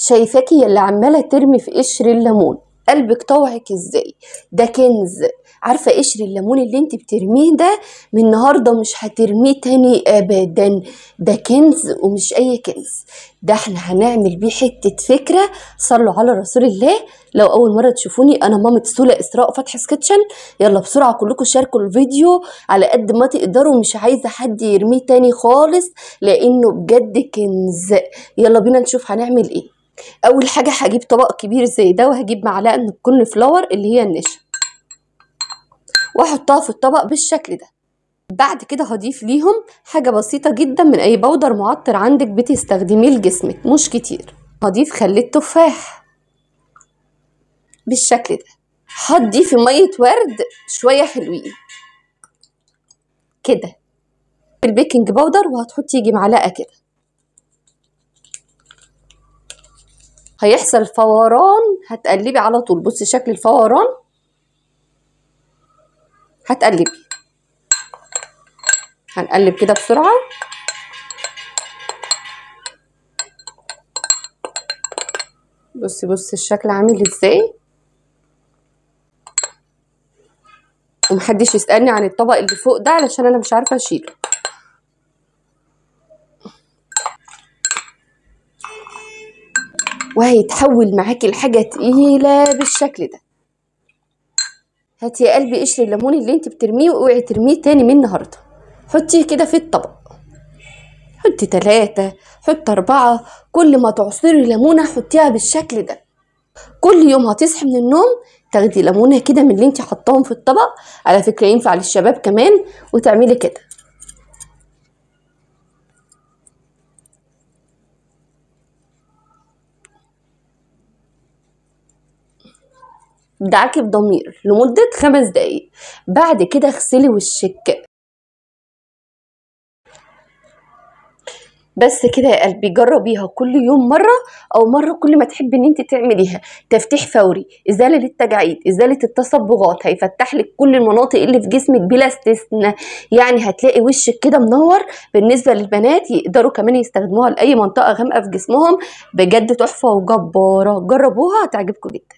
شايفاكي يلي عماله ترمي في قشر الليمون قلبك طوعك ازاي ده كنز عارفه قشر الليمون اللي انت بترميه ده من النهارده مش هترميه تاني ابدا ده كنز ومش اي كنز ده احنا هنعمل بيه حته فكره صلوا على رسول الله لو اول مره تشوفوني انا مامة سولا اسراء فتح سكتشن يلا بسرعه كلكم شاركوا الفيديو على قد ما تقدروا مش عايزه حد يرميه تاني خالص لانه بجد كنز يلا بينا نشوف هنعمل ايه اول حاجه هجيب طبق كبير زي ده وهجيب معلقه من الكورن فلاور اللي هي النشا واحطها في الطبق بالشكل ده بعد كده هضيف ليهم حاجه بسيطه جدا من اي بودر معطر عندك بتستخدميه لجسمك مش كتير هضيف خل التفاح بالشكل ده هضيف ميه ورد شويه حلوين كده البيكنج بودر وهتحطي يجي معلقه كده هيحصل فوران هتقلبي على طول بصي شكل الفوران هتقلبي هنقلب كده بسرعه بصي بصي الشكل عامل ازاي ومحدش يسالني عن الطبق اللي فوق ده علشان انا مش عارفه اشيله وهيتحول معاكي لحاجة تقيلة بالشكل ده هاتي يا قلبي قشر الليمون اللي انت بترميه واوعي ترميه تاني من النهارده حطيه كده في الطبق حطي تلاتة حطي أربعة كل ما تعصري ليمونة حطيها بالشكل ده كل يوم هتصحي من النوم تاخدي ليمونة كده من اللي انت حطاهم في الطبق على فكرة ينفع للشباب كمان وتعملي كده دعكي بضمير لمدة خمس دقايق بعد كده اغسلي وشك بس كده يا قلبي جربيها كل يوم مره او مره كل ما تحبي ان انت تعمليها تفتيح فوري ازاله للتجاعيد ازاله التصبغات هيفتح لك كل المناطق اللي في جسمك بلا استثناء يعني هتلاقي وشك كده منور بالنسبه للبنات يقدروا كمان يستخدموها لاي منطقه غامقه في جسمهم بجد تحفه وجباره جربوها هتعجبكم جدا